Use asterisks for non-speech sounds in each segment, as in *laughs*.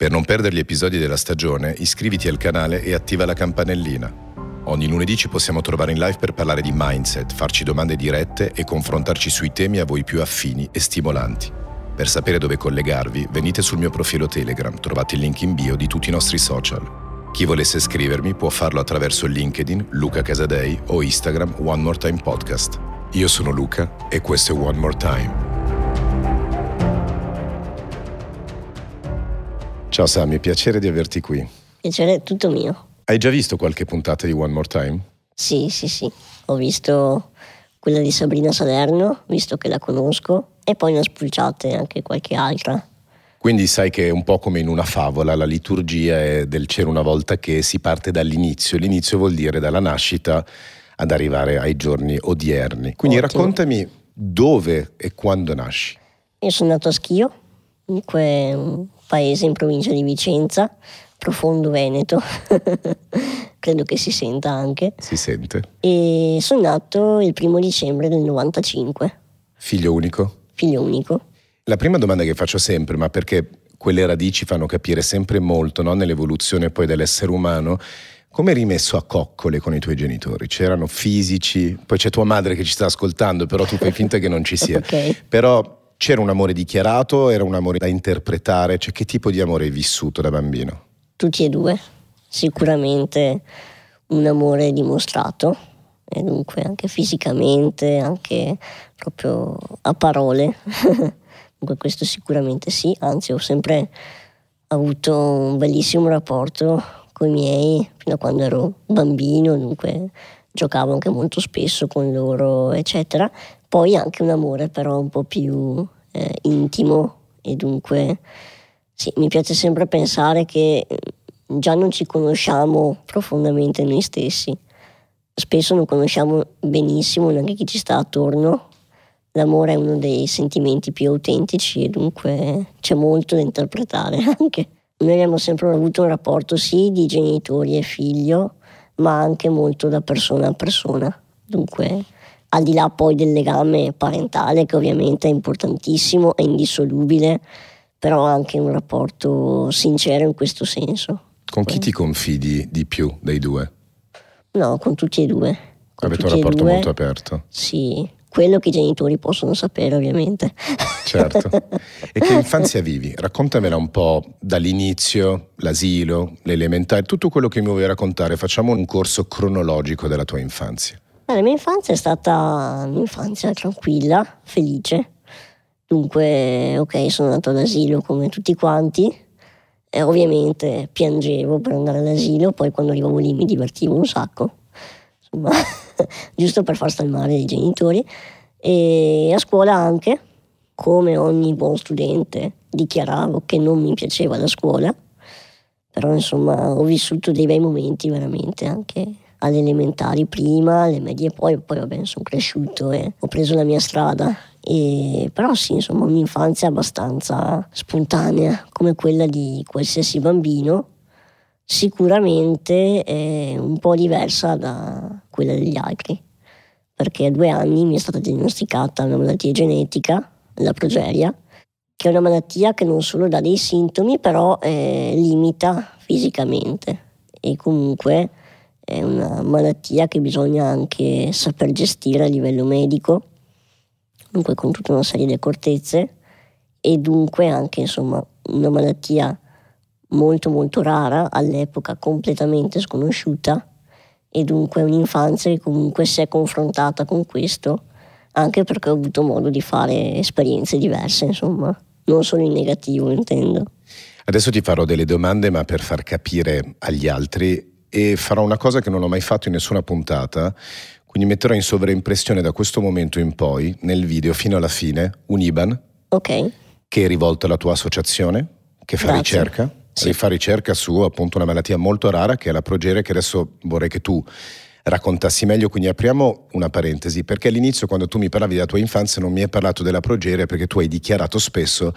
Per non perdere gli episodi della stagione, iscriviti al canale e attiva la campanellina. Ogni lunedì ci possiamo trovare in live per parlare di mindset, farci domande dirette e confrontarci sui temi a voi più affini e stimolanti. Per sapere dove collegarvi, venite sul mio profilo Telegram, trovate il link in bio di tutti i nostri social. Chi volesse iscrivermi può farlo attraverso LinkedIn, Luca Casadei o Instagram One More Time Podcast. Io sono Luca e questo è One More Time. Ciao Sammy, piacere di averti qui. Piacere è tutto mio. Hai già visto qualche puntata di One More Time? Sì, sì, sì. Ho visto quella di Sabrina Salerno, visto che la conosco, e poi ne ho spulciate anche qualche altra. Quindi sai che è un po' come in una favola, la liturgia è del c'era una volta che si parte dall'inizio. L'inizio vuol dire dalla nascita ad arrivare ai giorni odierni. Quindi Ottimo. raccontami dove e quando nasci. Io sono nato a Schio, comunque paese in provincia di Vicenza, profondo Veneto, *laughs* credo che si senta anche. Si sente. E sono nato il primo dicembre del 95. Figlio unico? Figlio unico. La prima domanda che faccio sempre, ma perché quelle radici fanno capire sempre molto no? nell'evoluzione poi dell'essere umano, come rimesso a coccole con i tuoi genitori? C'erano fisici? Poi c'è tua madre che ci sta ascoltando, però tu fai *laughs* finta che non ci sia. okay. Però c'era un amore dichiarato, era un amore da interpretare, cioè che tipo di amore hai vissuto da bambino? Tutti e due, sicuramente un amore dimostrato, e dunque anche fisicamente, anche proprio a parole. *laughs* dunque questo sicuramente sì, anzi ho sempre avuto un bellissimo rapporto con i miei fino a quando ero bambino, dunque giocavo anche molto spesso con loro, eccetera. Poi anche un amore però un po' più eh, intimo e dunque sì, mi piace sempre pensare che mm, già non ci conosciamo profondamente noi stessi, spesso non conosciamo benissimo neanche chi ci sta attorno. L'amore è uno dei sentimenti più autentici e dunque c'è molto da interpretare *laughs* anche. Noi abbiamo sempre avuto un rapporto sì di genitori e figlio, ma anche molto da persona a persona. Dunque, al di là poi del legame parentale, che ovviamente è importantissimo, è indissolubile, però anche un rapporto sincero in questo senso. Con chi ti confidi di più dei due? No, con tutti e due. Con Avete un rapporto molto aperto? Sì, quello che i genitori possono sapere ovviamente. Certo. *laughs* E che infanzia vivi? Raccontamela un po' dall'inizio, l'asilo, l'elementare, tutto quello che mi vuoi raccontare. Facciamo un corso cronologico della tua infanzia. La mia infanzia è stata un'infanzia tranquilla, felice. Dunque, ok, sono andato all'asilo come tutti quanti. E ovviamente piangevo per andare all'asilo, poi quando arrivavo lì mi divertivo un sacco. Insomma, giusto per far calmare i genitori. E a scuola anche, come ogni buon studente, dichiaravo che non mi piaceva la scuola, però insomma ho vissuto dei bei momenti veramente anche alle elementari prima, alle medie poi, poi vabbè sono cresciuto e ho preso la mia strada. E, però sì, insomma, un'infanzia abbastanza spontanea come quella di qualsiasi bambino, sicuramente un po' diversa da, quella degli altri, perché a due anni mi è stata diagnosticata una malattia genetica, la progeria, che è una malattia che non solo dà dei sintomi, però eh, limita fisicamente e comunque è una malattia che bisogna anche saper gestire a livello medico, dunque con tutta una serie di accortezze e dunque anche insomma una malattia molto molto rara, all'epoca completamente sconosciuta e dunque un'infanzia che comunque si è confrontata con questo, anche perché ho avuto modo di fare esperienze diverse, insomma, non solo in negativo intendo. Adesso ti farò delle domande, ma per far capire agli altri e farò una cosa che non ho mai fatto in nessuna puntata, quindi metterò in sovraimpressione da questo momento in poi, nel video fino alla fine, un IBAN okay. che è rivolto alla tua associazione che fa Grazie. ricerca sì. fa ricerca su appunto una malattia molto rara che è la progeria che adesso vorrei che tu raccontassi meglio, quindi apriamo una parentesi, perché all'inizio quando tu mi parlavi della tua infanzia non mi hai parlato della progeria perché tu hai dichiarato spesso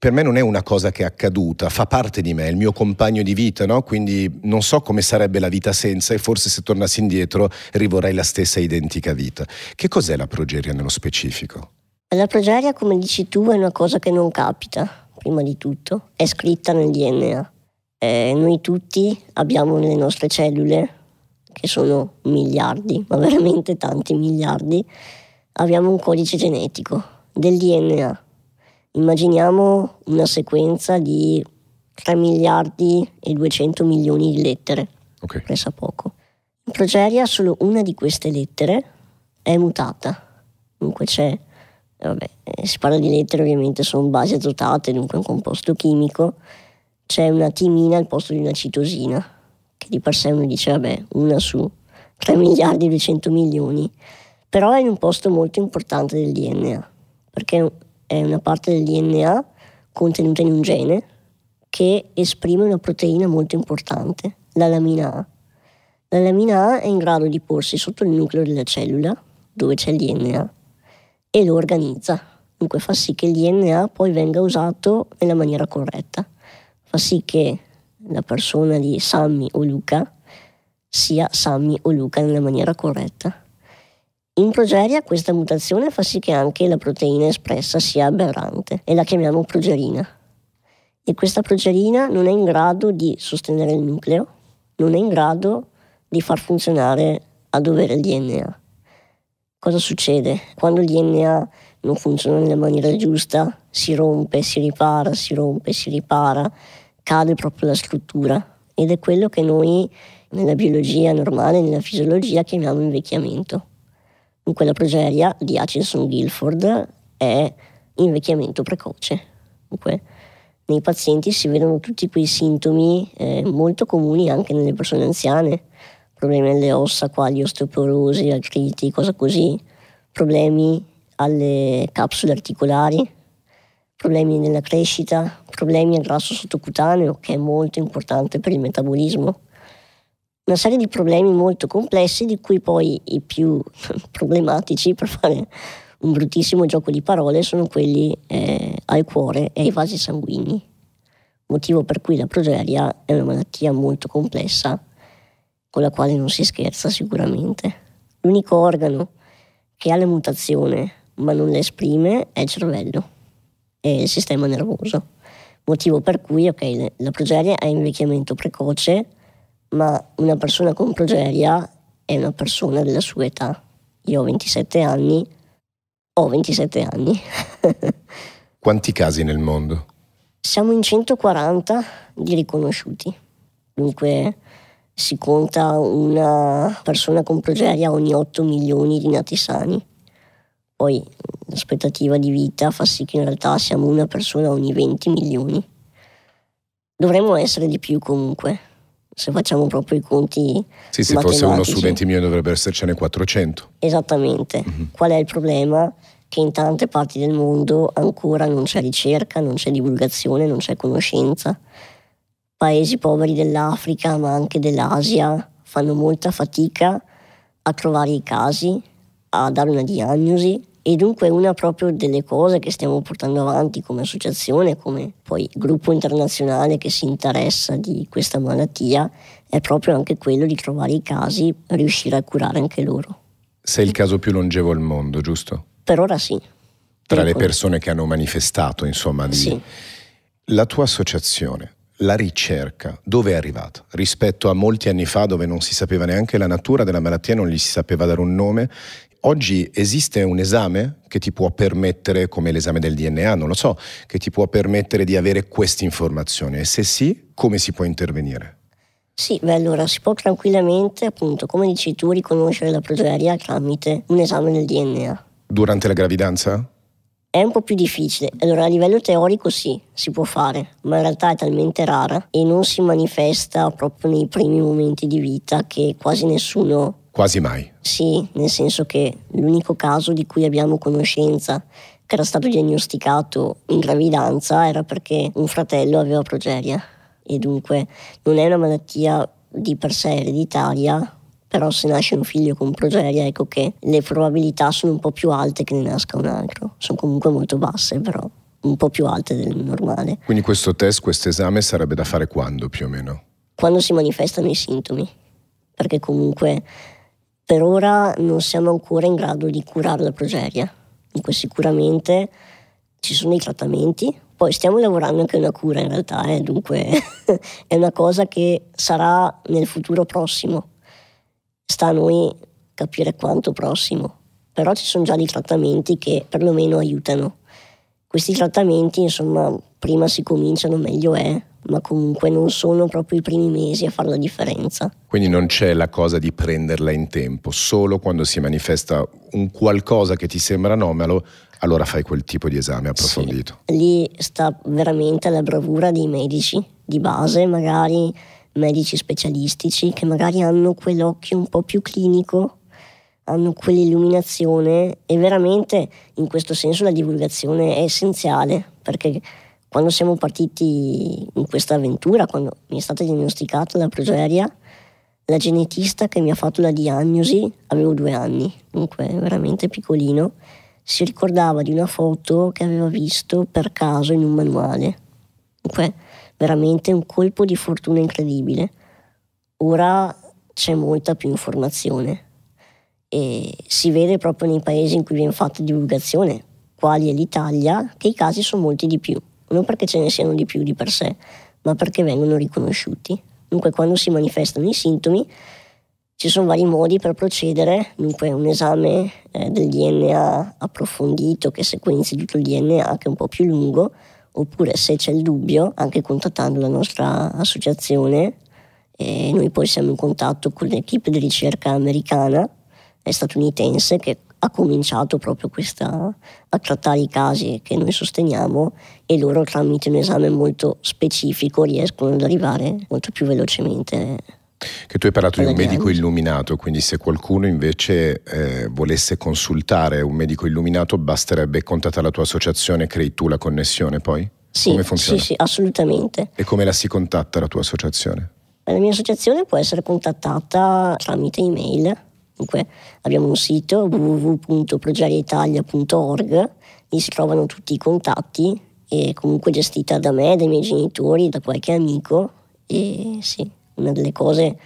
per me non è una cosa che è accaduta, fa parte di me, è il mio compagno di vita, no? quindi non so come sarebbe la vita senza e forse se tornassi indietro rivorrei la stessa identica vita. Che cos'è la progeria nello specifico? La progeria, come dici tu, è una cosa che non capita, prima di tutto, è scritta nel DNA. Eh, noi tutti abbiamo nelle nostre cellule, che sono miliardi, ma *laughs* veramente tanti miliardi, abbiamo un codice genetico del DNA. Immaginiamo una sequenza di 3 miliardi e 200 milioni di lettere, okay. presa poco. In progeria solo una di queste lettere è mutata, dunque c'è eh, vabbè, eh, si parla di lettere ovviamente, sono basi azotate, dunque un composto chimico, c'è una timina al posto di una citosina, che di per sé uno dice, vabbè, una su 3 miliardi e 200 milioni, però è in un posto molto importante del DNA, perché è una parte del DNA contenuta in un gene che esprime una proteina molto importante, la lamina A. La lamina A è in grado di porsi sotto il nucleo della cellula, dove c'è il DNA, e lo organizza. Dunque fa sì che il DNA poi venga usato nella maniera corretta, fa sì che la persona di Sammy o Luca sia Sammy o Luca nella maniera corretta. In progeria questa mutazione fa sì che anche la proteina espressa sia aberrante e la chiamiamo progerina. E questa progerina non è in grado di sostenere il nucleo, non è in grado di far funzionare a dovere il DNA. Cosa succede? Quando il DNA non funziona nella maniera giusta, si rompe, si ripara, si rompe, si ripara, cade proprio la struttura ed è quello che noi nella biologia normale, nella fisiologia, chiamiamo invecchiamento. Dunque la progeria di Hutchinson Guilford è invecchiamento precoce. Dunque nei pazienti si vedono tutti quei sintomi eh, molto comuni anche nelle persone anziane, problemi alle ossa, quali osteoporosi, artriti, cose così, problemi alle capsule articolari, problemi nella crescita, problemi al grasso sottocutaneo, che è molto importante per il metabolismo. Una serie di problemi molto complessi, di cui poi i più *laughs* problematici, per fare un bruttissimo gioco di parole, sono quelli eh, al cuore e ai vasi sanguigni, motivo per cui la progeria è una malattia molto complessa con la quale non si scherza sicuramente. L'unico organo che ha la mutazione ma non la esprime è il cervello e il sistema nervoso. Motivo per cui okay, la progeria è invecchiamento precoce, ma una persona con progeria è una persona della sua età. Io ho 27 anni, ho 27 anni. *laughs* Quanti casi nel mondo? Siamo in 140 di riconosciuti. Dunque si conta una persona con progeria ogni 8 milioni di nati sani. Poi l'aspettativa di vita fa sì che in realtà siamo una persona ogni 20 milioni. Dovremmo essere di più comunque, se facciamo proprio i conti. Sì, se fosse uno su 20 milioni dovrebbe essercene 400. Esattamente. Mm-hmm. Qual è il problema? Che in tante parti del mondo ancora non c'è ricerca, non c'è divulgazione, non c'è conoscenza paesi poveri dell'Africa ma anche dell'Asia fanno molta fatica a trovare i casi, a dare una diagnosi e dunque una proprio delle cose che stiamo portando avanti come associazione, come poi gruppo internazionale che si interessa di questa malattia, è proprio anche quello di trovare i casi, riuscire a curare anche loro. Sei il caso più longevo al mondo, giusto? Per ora sì. Tra le persone che hanno manifestato, insomma, di... Sì. La tua associazione la ricerca dove è arrivata rispetto a molti anni fa dove non si sapeva neanche la natura della malattia, non gli si sapeva dare un nome. Oggi esiste un esame che ti può permettere, come l'esame del DNA, non lo so, che ti può permettere di avere queste informazioni e se sì, come si può intervenire? Sì, beh allora si può tranquillamente, appunto, come dici tu, riconoscere la progeria tramite un esame del DNA. Durante la gravidanza? È un po' più difficile, allora a livello teorico sì, si può fare, ma in realtà è talmente rara e non si manifesta proprio nei primi momenti di vita che quasi nessuno... Quasi mai. Sì, nel senso che l'unico caso di cui abbiamo conoscenza che era stato diagnosticato in gravidanza era perché un fratello aveva progeria e dunque non è una malattia di per sé ereditaria, però se nasce un figlio con progeria ecco che le probabilità sono un po' più alte che ne nasca un altro, sono comunque molto basse però un po' più alte del normale. Quindi questo test, questo esame sarebbe da fare quando più o meno? Quando si manifestano i sintomi, perché comunque per ora non siamo ancora in grado di curare la progeria, dunque sicuramente ci sono i trattamenti, poi stiamo lavorando anche a una cura in realtà, eh? dunque *laughs* è una cosa che sarà nel futuro prossimo, sta a noi capire quanto prossimo, però ci sono già dei trattamenti che perlomeno aiutano. Questi trattamenti, insomma, prima si cominciano meglio è, ma comunque non sono proprio i primi mesi a fare la differenza. Quindi non c'è la cosa di prenderla in tempo, solo quando si manifesta un qualcosa che ti sembra anomalo, allora fai quel tipo di esame approfondito. Sì, lì sta veramente la bravura dei medici, di base magari medici specialistici che magari hanno quell'occhio un po' più clinico, hanno quell'illuminazione e veramente in questo senso la divulgazione è essenziale perché quando siamo partiti in questa avventura, quando mi è stata diagnosticata la progeria, la genetista che mi ha fatto la diagnosi avevo due anni, dunque veramente piccolino, si ricordava di una foto che aveva visto per caso in un manuale. Dunque, veramente un colpo di fortuna incredibile. Ora c'è molta più informazione e si vede proprio nei paesi in cui viene fatta divulgazione, quali è l'Italia, che i casi sono molti di più, non perché ce ne siano di più di per sé, ma perché vengono riconosciuti. Dunque quando si manifestano i sintomi ci sono vari modi per procedere, dunque un esame eh, del DNA approfondito che sequenzia tutto il DNA che è un po' più lungo, oppure se c'è il dubbio anche contattando la nostra associazione e noi poi siamo in contatto con l'equipe di ricerca americana e statunitense che ha cominciato proprio questa, a trattare i casi che noi sosteniamo e loro tramite un esame molto specifico riescono ad arrivare molto più velocemente che tu hai parlato di un medico illuminato, quindi se qualcuno invece eh, volesse consultare un medico illuminato basterebbe contattare la tua associazione e crei tu la connessione poi? Sì, come funziona? Sì, sì, assolutamente. E come la si contatta la tua associazione? Eh, la mia associazione può essere contattata tramite email. Dunque, abbiamo un sito www.progettaitalia.org, lì si trovano tutti i contatti, è comunque gestita da me, dai miei genitori, da qualche amico e sì una delle cose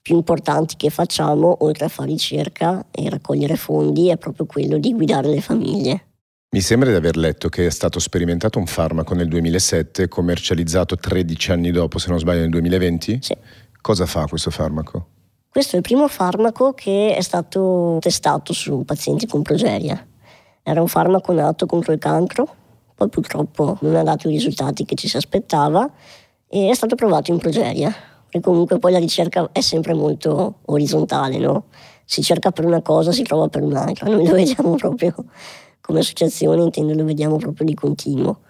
più importanti che facciamo, oltre a fare ricerca e raccogliere fondi, è proprio quello di guidare le famiglie. Mi sembra di aver letto che è stato sperimentato un farmaco nel 2007, commercializzato 13 anni dopo, se non sbaglio nel 2020. Sì. Cosa fa questo farmaco? Questo è il primo farmaco che è stato testato su pazienti con progeria. Era un farmaco nato contro il cancro, poi purtroppo non ha dato i risultati che ci si aspettava e è stato provato in progeria e comunque poi la ricerca è sempre molto orizzontale, no? Si cerca per una cosa, si trova per un'altra, noi lo vediamo proprio come associazione, intendo lo vediamo proprio di continuo.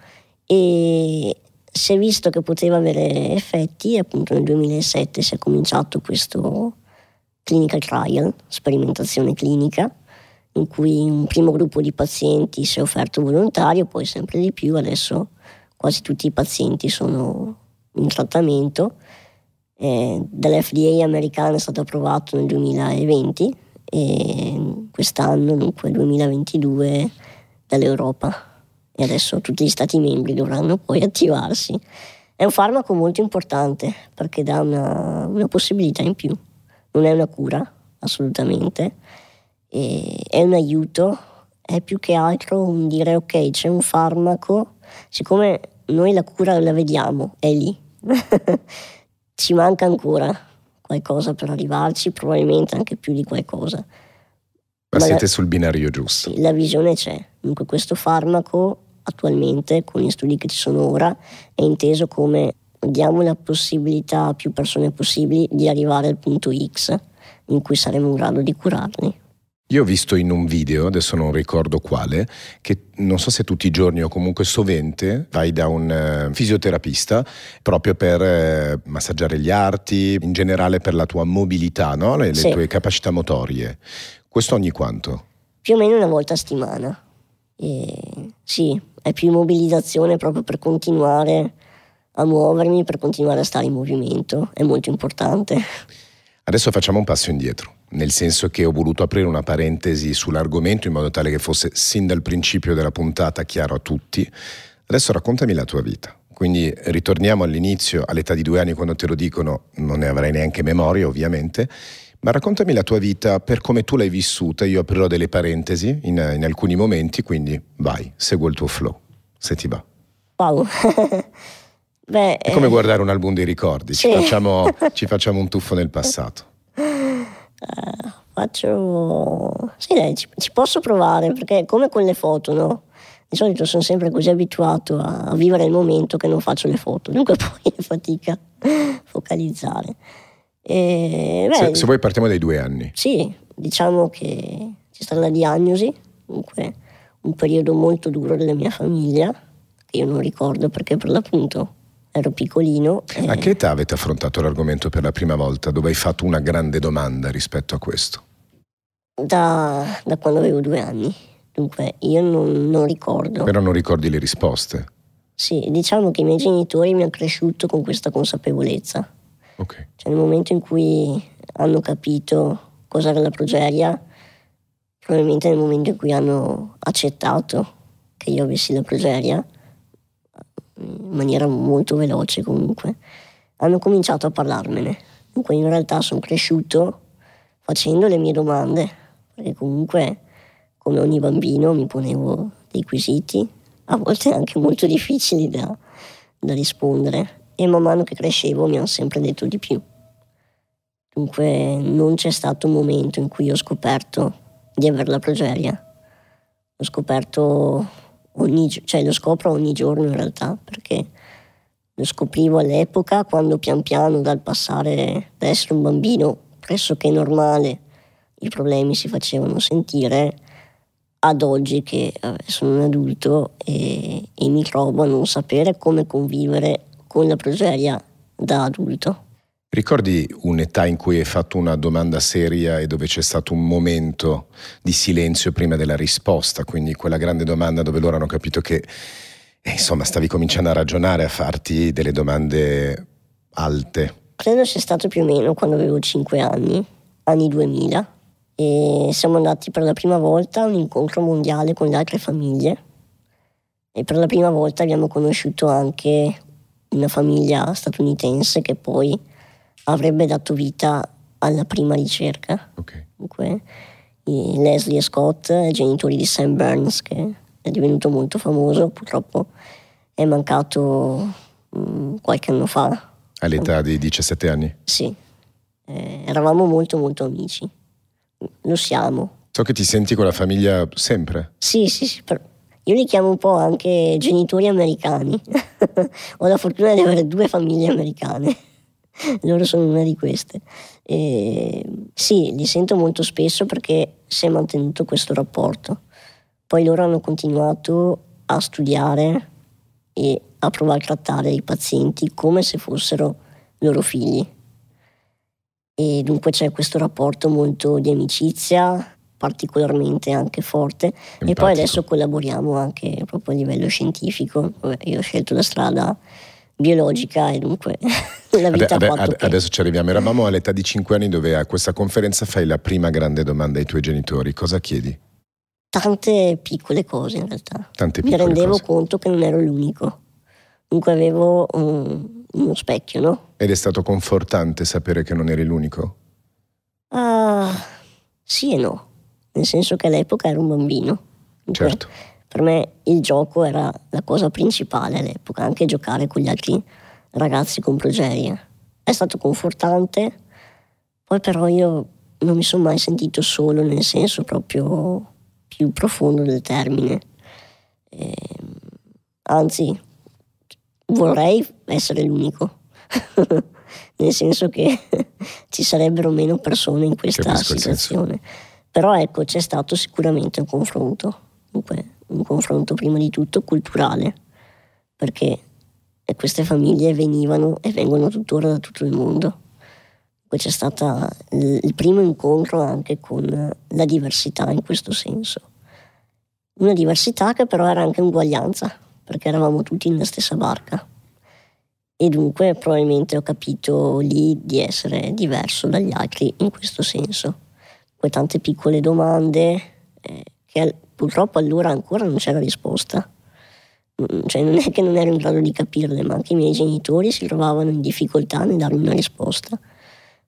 E si è visto che poteva avere effetti, appunto nel 2007 si è cominciato questo clinical trial, sperimentazione clinica, in cui un primo gruppo di pazienti si è offerto volontario, poi sempre di più, adesso quasi tutti i pazienti sono in trattamento eh, dall'FDA americana è stato approvato nel 2020 e quest'anno, dunque 2022, dall'Europa. E adesso tutti gli Stati membri dovranno poi attivarsi. È un farmaco molto importante perché dà una, una possibilità in più. Non è una cura, assolutamente, e è un aiuto, è più che altro un dire ok, c'è un farmaco, siccome noi la cura la vediamo, è lì. *laughs* ci manca ancora qualcosa per arrivarci, probabilmente anche più di qualcosa. Ma, Ma siete la, sul binario giusto. Sì, la visione c'è. Dunque questo farmaco attualmente, con gli studi che ci sono ora, è inteso come diamo la possibilità a più persone possibili di arrivare al punto X in cui saremo in grado di curarli. Io ho visto in un video, adesso non ricordo quale, che non so se tutti i giorni o comunque sovente vai da un eh, fisioterapista proprio per eh, massaggiare gli arti, in generale per la tua mobilità, no? le, sì. tue capacità motorie. Questo ogni quanto? Più o meno una volta a settimana. E sì, è più mobilizzazione proprio per continuare a muovermi, per continuare a stare in movimento, è molto importante. Adesso facciamo un passo indietro, nel senso che ho voluto aprire una parentesi sull'argomento in modo tale che fosse sin dal principio della puntata chiaro a tutti. Adesso raccontami la tua vita. Quindi ritorniamo all'inizio, all'età di due anni, quando te lo dicono, non ne avrai neanche memoria ovviamente, ma raccontami la tua vita per come tu l'hai vissuta, io aprirò delle parentesi in, in alcuni momenti, quindi vai, segua il tuo flow, se ti va. Wow. *laughs* Beh, è come eh. guardare un album dei ricordi, sì. ci, facciamo, *laughs* ci, facciamo, un tuffo nel passato. Uh, faccio... Sì, dai, ci, ci, posso provare, perché come con le foto, no? Di solito sono sempre così abituato a, a vivere il momento che non faccio le foto, dunque *laughs* poi è fatica focalizzare. E, beh, se, se, vuoi partiamo dai due anni. Sì, diciamo che c'è stata la diagnosi, dunque un periodo molto duro della mia famiglia, che io non ricordo perché per l'appunto ero piccolino. Eh. A che età avete affrontato l'argomento per la prima volta, dove hai fatto una grande domanda rispetto a questo? Da, da quando avevo due anni, dunque io non, non ricordo. Però non ricordi le risposte? Sì, diciamo che i miei genitori mi hanno cresciuto con questa consapevolezza. Ok. Cioè nel momento in cui hanno capito cosa era la progeria, probabilmente nel momento in cui hanno accettato che io avessi la progeria, in maniera molto veloce comunque, hanno cominciato a parlarmene. Dunque in realtà sono cresciuto facendo le mie domande, perché comunque come ogni bambino mi ponevo dei quesiti, a volte anche molto difficili da, da rispondere, e man mano che crescevo mi hanno sempre detto di più. Dunque non c'è stato un momento in cui ho scoperto di avere la progeria. Ho scoperto ogni, cioè lo scopro ogni giorno in realtà, perché lo scoprivo all'epoca quando pian piano dal passare da essere un bambino pressoché normale i problemi si facevano sentire ad oggi che sono un adulto e, e mi trovo a non sapere come convivere con la progeria da adulto. Ricordi un'età in cui hai fatto una domanda seria e dove c'è stato un momento di silenzio prima della risposta, quindi quella grande domanda dove loro hanno capito che eh, insomma stavi cominciando a ragionare, a farti delle domande alte? Credo sia stato più o meno quando avevo 5 anni, anni 2000, e siamo andati per la prima volta a un incontro mondiale con le altre famiglie e per la prima volta abbiamo conosciuto anche una famiglia statunitense che poi avrebbe dato vita alla prima ricerca. Okay. Dunque, Leslie Scott, genitori di Sam Burns, che è divenuto molto famoso, purtroppo è mancato mm, qualche anno fa. All'età di 17 anni? Sì, eh, eravamo molto molto amici, lo siamo. So che ti senti con la famiglia sempre? Sì, sì, sì, per... io li chiamo un po' anche genitori americani. *laughs* Ho la fortuna di avere due famiglie americane. *laughs* loro sono una di queste. E sì, li sento molto spesso perché si è mantenuto questo rapporto. Poi loro hanno continuato a studiare e a provare a trattare i pazienti come se fossero loro figli. E dunque c'è questo rapporto molto di amicizia, particolarmente anche forte. Empatico. E poi adesso collaboriamo anche proprio a livello scientifico. io ho scelto la strada biologica e dunque *laughs* una vita ad, ad, adesso ci arriviamo. Eravamo all'età di 5 anni dove a questa conferenza fai la prima grande domanda ai tuoi genitori. Cosa chiedi? Tante piccole cose in realtà. Tante piccole Mi rendevo cose. conto che non ero l'unico. Dunque avevo un, uno specchio, no? Ed è stato confortante sapere che non eri l'unico? Uh, sì e no. Nel senso che all'epoca ero un bambino. Dunque certo. Per me il gioco era la cosa principale all'epoca, anche giocare con gli altri ragazzi con progerie. È stato confortante, poi però io non mi sono mai sentito solo nel senso proprio più profondo del termine. E, ehm, anzi, vorrei essere l'unico, *laughs* nel senso che *laughs* ci sarebbero meno persone in questa situazione. Però ecco, c'è stato sicuramente un confronto, dunque un confronto prima di tutto culturale, perché e queste famiglie venivano e vengono tuttora da tutto il mondo. Poi c'è stato il primo incontro anche con la diversità in questo senso. Una diversità che però era anche un'uguaglianza, perché eravamo tutti nella stessa barca. E dunque probabilmente ho capito lì di essere diverso dagli altri in questo senso. Poi tante piccole domande eh, che purtroppo allora ancora non c'era risposta Mm, cioè non è che non ero in grado di capirle, ma anche i miei genitori si trovavano in difficoltà nel darmi una risposta.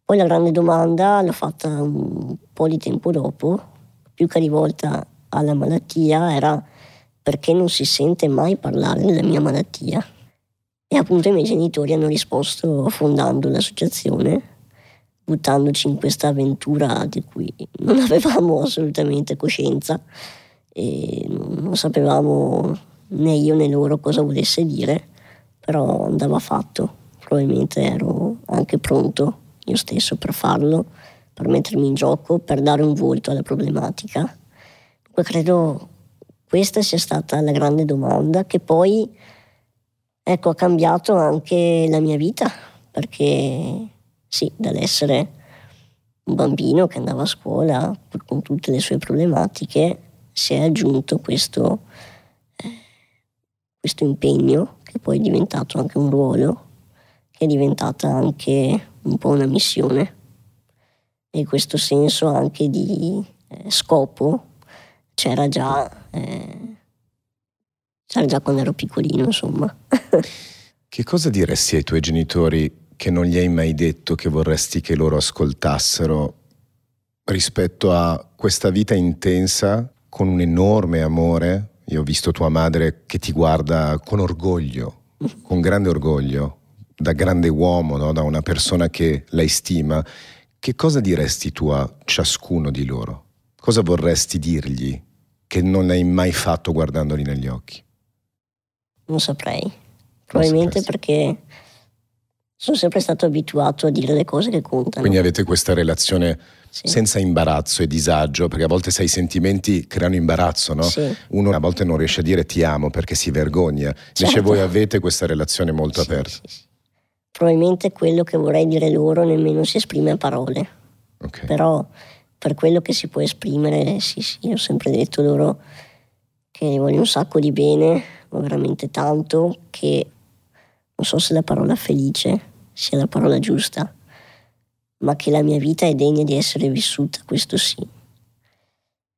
Poi la grande domanda l'ho fatta un po' di tempo dopo, più che rivolta alla malattia, era perché non si sente mai parlare della mia malattia. E appunto i miei genitori hanno risposto fondando l'associazione, buttandoci in questa avventura di cui non avevamo assolutamente coscienza e non sapevamo né io né loro cosa volesse dire, però andava fatto. Probabilmente ero anche pronto io stesso per farlo, per mettermi in gioco, per dare un volto alla problematica. Dunque credo questa sia stata la grande domanda che poi ecco, ha cambiato anche la mia vita, perché sì, dall'essere un bambino che andava a scuola con tutte le sue problematiche si è aggiunto questo questo impegno, che poi è diventato anche un ruolo, che è diventata anche un po' una missione. E questo senso anche di eh, scopo c'era già, eh, c'era già quando ero piccolino, insomma. *laughs* che cosa diresti ai tuoi genitori che non gli hai mai detto che vorresti che loro ascoltassero rispetto a questa vita intensa con un enorme amore io ho visto tua madre che ti guarda con orgoglio, con grande orgoglio, da grande uomo, no? da una persona che la stima. Che cosa diresti tu a ciascuno di loro? Cosa vorresti dirgli che non hai mai fatto guardandoli negli occhi? Non saprei. Probabilmente non perché sono sempre stato abituato a dire le cose che contano. Quindi avete questa relazione sì. senza imbarazzo e disagio, perché a volte sai, i sentimenti creano imbarazzo, no? Sì. Uno a volte non riesce a dire ti amo perché si vergogna, invece certo. voi avete questa relazione molto sì, aperta. Probabilmente quello che vorrei dire loro nemmeno si esprime a parole, okay. però per quello che si può esprimere, sì, sì, ho sempre detto loro che voglio un sacco di bene, ma veramente tanto, che non so se la parola felice sia la parola giusta ma che la mia vita è degna di essere vissuta, questo sì.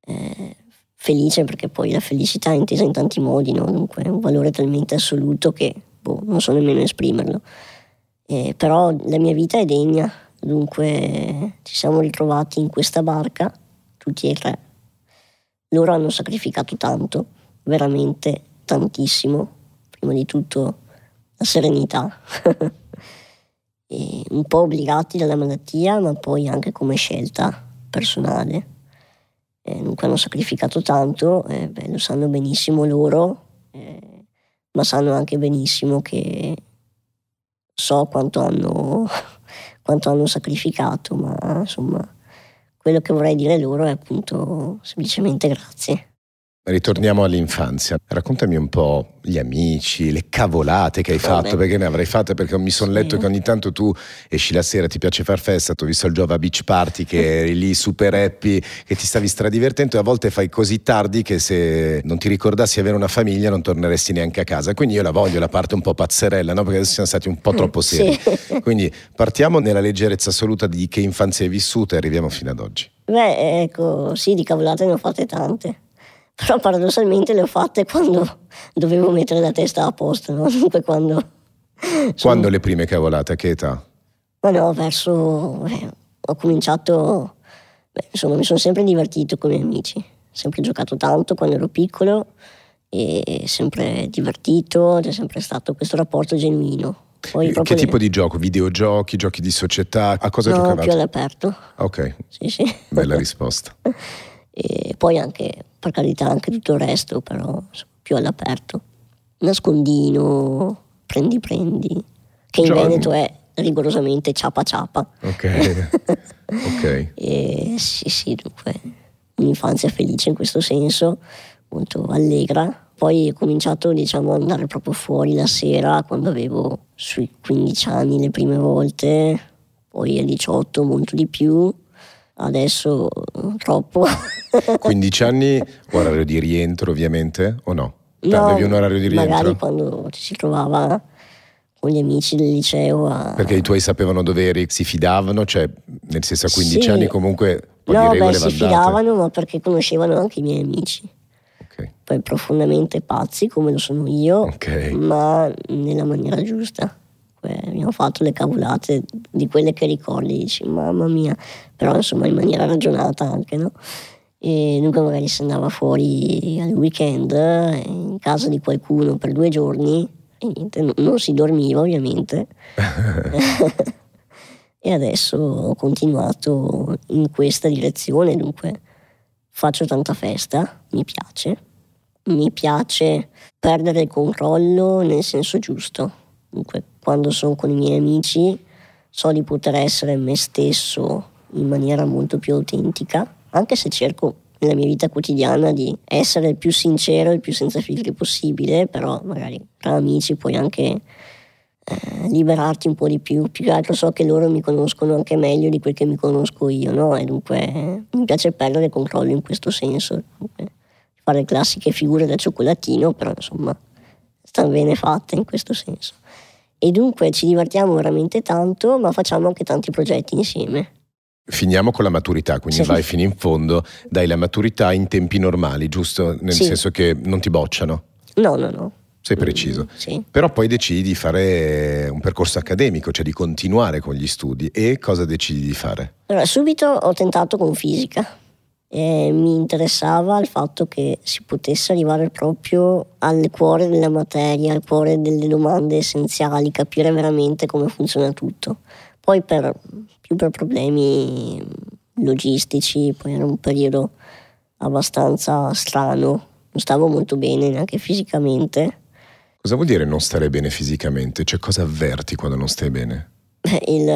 Eh, felice perché poi la felicità è intesa in tanti modi, no? Dunque è un valore talmente assoluto che boh, non so nemmeno esprimerlo. Eh, però la mia vita è degna, dunque ci siamo ritrovati in questa barca, tutti e tre. Loro hanno sacrificato tanto, veramente tantissimo, prima di tutto la serenità. *laughs* un po' obbligati dalla malattia, ma poi anche come scelta personale. Eh, dunque hanno sacrificato tanto, eh, beh, lo sanno benissimo loro, eh, ma sanno anche benissimo che so quanto hanno, *laughs* quanto hanno sacrificato, ma insomma quello che vorrei dire loro è appunto semplicemente grazie. Ritorniamo all'infanzia. Raccontami un po' gli amici, le cavolate che hai fatto, perché ne avrei fatte, perché mi sono letto sì. che ogni tanto tu esci la sera, ti piace far festa, ti ho visto al Giova Beach Party che *laughs* eri lì super happy, che ti stavi stradivertendo e a volte fai così tardi che se non ti ricordassi di avere una famiglia non torneresti neanche a casa. Quindi io la voglio la parte un po' pazzerella, no? perché adesso siamo stati un po' mm, troppo seri. Sì. *laughs* Quindi partiamo nella leggerezza assoluta di che infanzia hai vissuto e arriviamo fino ad oggi. Beh, ecco, sì, di cavolate ne ho fatte tante però paradossalmente le ho fatte quando dovevo mettere la testa a posto, no? dunque quando... Quando sono... le prime cavolate, a che età? Ma no, verso... Eh, ho cominciato... Beh, insomma, mi sono sempre divertito con i miei amici, sempre giocato tanto quando ero piccolo e sempre divertito, c'è sempre stato questo rapporto genuino. Poi eh, che tipo le... di gioco? Videogiochi, giochi di società? A cosa no, giocavate? più all'aperto. Ok. Sì, sì. Bella risposta. *laughs* e poi anche, per carità, anche tutto il resto, però più all'aperto. Nascondino, prendi prendi, che in Giorni. Veneto è rigorosamente ciapa ciapa. Ok, *laughs* ok. e, sì, sì, dunque, un'infanzia felice in questo senso, molto allegra. Poi ho cominciato diciamo, ad andare proprio fuori la sera quando avevo sui 15 anni le prime volte, poi a 18 molto di più adesso mm, troppo. 15 *laughs* anni, orario di rientro ovviamente o no? Prendevi no, un orario di rientro? Magari quando ci si trovava con gli amici del liceo. A... Perché i tuoi sapevano doveri, si fidavano, cioè nel senso a 15 sì. anni comunque... No, beh, si fidavano ma perché conoscevano anche i miei amici. Okay. Poi profondamente pazzi come lo sono io, okay. ma nella maniera giusta abbiamo fatto le cavolate di quelle che ricordi, dici mamma mia, però insomma in maniera ragionata anche, no? E dunque magari si andava fuori al weekend eh, in casa di qualcuno per due giorni e niente, non, non si dormiva ovviamente. *laughs* e adesso ho continuato in questa direzione, dunque faccio tanta festa, mi piace, mi piace perdere il controllo nel senso giusto, dunque quando sono con i miei amici so di poter essere me stesso in maniera molto più autentica, anche se cerco nella mia vita quotidiana di essere il più sincero e il più senza filtri possibile, però magari tra amici puoi anche eh, liberarti un po' di più. Più che altro so che loro mi conoscono anche meglio di quel che mi conosco io, no? E dunque eh, mi piace perdere controllo in questo senso. Dunque, fare classiche figure da cioccolatino, però insomma, stanno bene fatte in questo senso e dunque ci divertiamo veramente tanto, ma facciamo anche tanti progetti insieme. Finiamo con la maturità, quindi sì. vai fino in fondo, dai la maturità in tempi normali, giusto? Nel sì. senso che non ti bocciano. No, no, no. Sei preciso. Mm, sì. Però poi decidi di fare un percorso accademico, cioè di continuare con gli studi. E cosa decidi di fare? Allora, subito ho tentato con fisica eh, mi interessava il fatto che si potesse arrivare proprio al cuore della materia, al cuore delle domande essenziali, capire veramente come funziona tutto. Poi per, più per problemi logistici, poi era un periodo abbastanza strano, non stavo molto bene neanche fisicamente. Cosa vuol dire non stare bene fisicamente? Cioè cosa avverti quando non stai bene? *laughs* Il,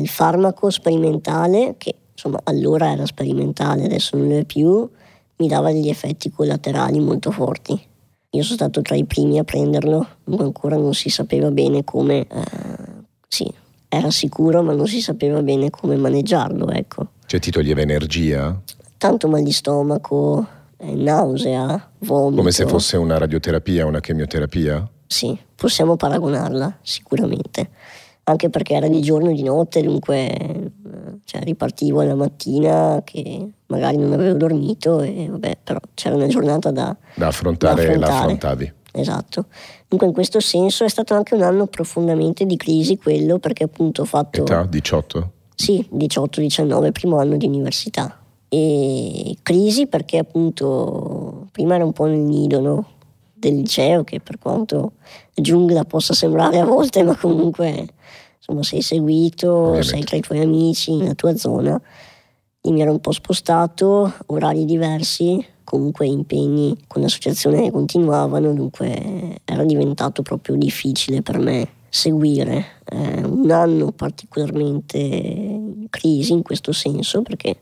il farmaco sperimentale che insomma allora era sperimentale, adesso non lo è più, mi dava degli effetti collaterali molto forti. Io sono stato tra i primi a prenderlo, ma ancora non si sapeva bene come, eh, sì, era sicuro ma non si sapeva bene come maneggiarlo, ecco. Cioè ti toglieva energia? Tanto mal di stomaco, eh, nausea, vomito. Come se fosse una radioterapia, una chemioterapia? Sì, possiamo paragonarla sicuramente anche perché era di giorno e di notte, dunque cioè, ripartivo la mattina che magari non avevo dormito, e, vabbè, però c'era una giornata da, da affrontare e la affrontavi. Esatto, dunque in questo senso è stato anche un anno profondamente di crisi quello perché appunto ho fatto... Età 18? Sì, 18-19, primo anno di università. E crisi perché appunto prima era un po' nel nido, no? del liceo che per quanto giungla possa sembrare a volte, ma comunque insomma, sei seguito, Ovviamente. sei tra i tuoi amici, nella tua zona. Io mi ero un po' spostato, orari diversi, comunque impegni con l'associazione continuavano, dunque era diventato proprio difficile per me seguire. Eh, un anno particolarmente in crisi in questo senso, perché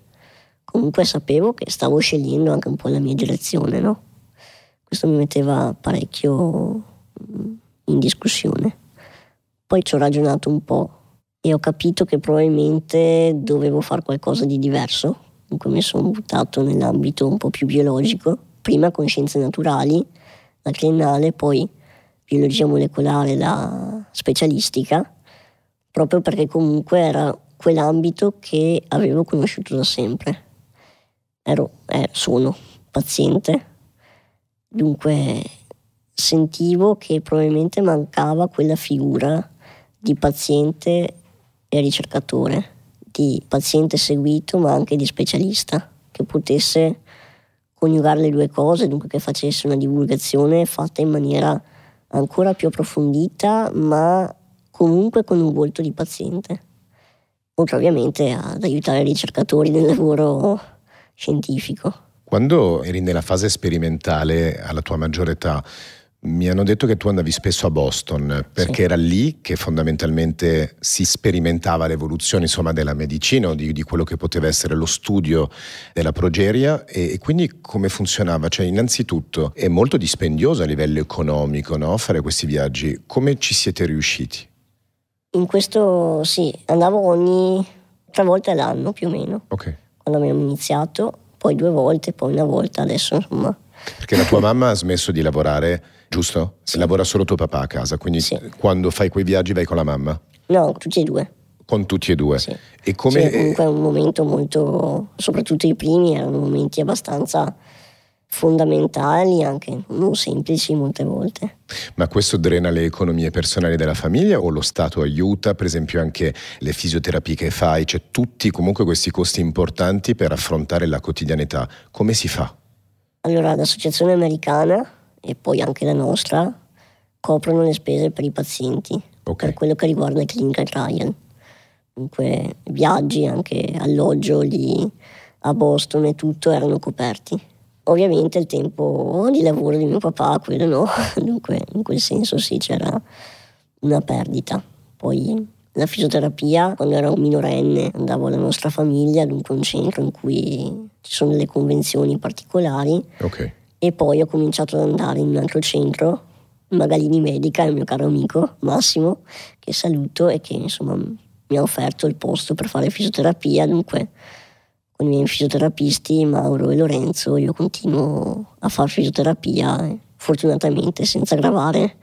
comunque sapevo che stavo scegliendo anche un po' la mia direzione, no? Questo mi metteva parecchio mm, in discussione. Poi ci ho ragionato un po' e ho capito che probabilmente dovevo fare qualcosa di diverso. Dunque mi sono buttato nell'ambito un po' più biologico, prima con scienze naturali, la triennale, poi biologia molecolare, la specialistica, proprio perché comunque era quell'ambito che avevo conosciuto da sempre. Ero, eh, sono paziente Dunque sentivo che probabilmente mancava quella figura di paziente e ricercatore, di paziente seguito ma anche di specialista, che potesse coniugare le due cose, dunque che facesse una divulgazione fatta in maniera ancora più approfondita ma comunque con un volto di paziente, oltre ovviamente ad aiutare i ricercatori nel lavoro scientifico. Quando eri nella fase sperimentale alla tua maggiore età, mi hanno detto che tu andavi spesso a Boston perché sì. era lì che fondamentalmente si sperimentava l'evoluzione insomma, della medicina di, di, quello che poteva essere lo studio della progeria e, e, quindi come funzionava? Cioè innanzitutto è molto dispendioso a livello economico no? fare questi viaggi, come ci siete riusciti? In questo sì, andavo ogni tre volte all'anno più o meno, okay. quando abbiamo iniziato poi due volte, poi una volta, adesso insomma. Perché la tua mamma ha smesso di lavorare, giusto? Sì. Lavora solo tuo papà a casa, quindi sì. quando fai quei viaggi vai con la mamma? No, tutti e due. Con tutti e due? Sì. E come... Cioè, comunque è un momento molto, soprattutto i primi, erano momenti abbastanza fondamentali, anche non semplici molte volte. Ma questo drena le economie personali della famiglia o lo Stato aiuta, per esempio anche le fisioterapie che fai, cioè tutti comunque questi costi importanti per affrontare la quotidianità? Come si fa? Allora, l'associazione americana e poi anche la nostra coprono le spese per i pazienti, okay. per quello che riguarda i clinical trial. Dunque viaggi, anche alloggio lì a Boston e tutto erano coperti Ovviamente il tempo di lavoro di mio papà, quello no, *laughs* dunque in quel senso sì c'era una perdita. Poi la fisioterapia, quando ero minorenne andavo alla nostra famiglia, dunque un centro in cui ci sono delle convenzioni particolari. Okay. E poi ho cominciato ad andare in un altro centro, Magalini Medica, il mio caro amico Massimo, che saluto e che insomma mi ha offerto il posto per fare fisioterapia, dunque con i miei fisioterapisti Mauro e Lorenzo, io continuo a fare fisioterapia, eh, fortunatamente senza gravare.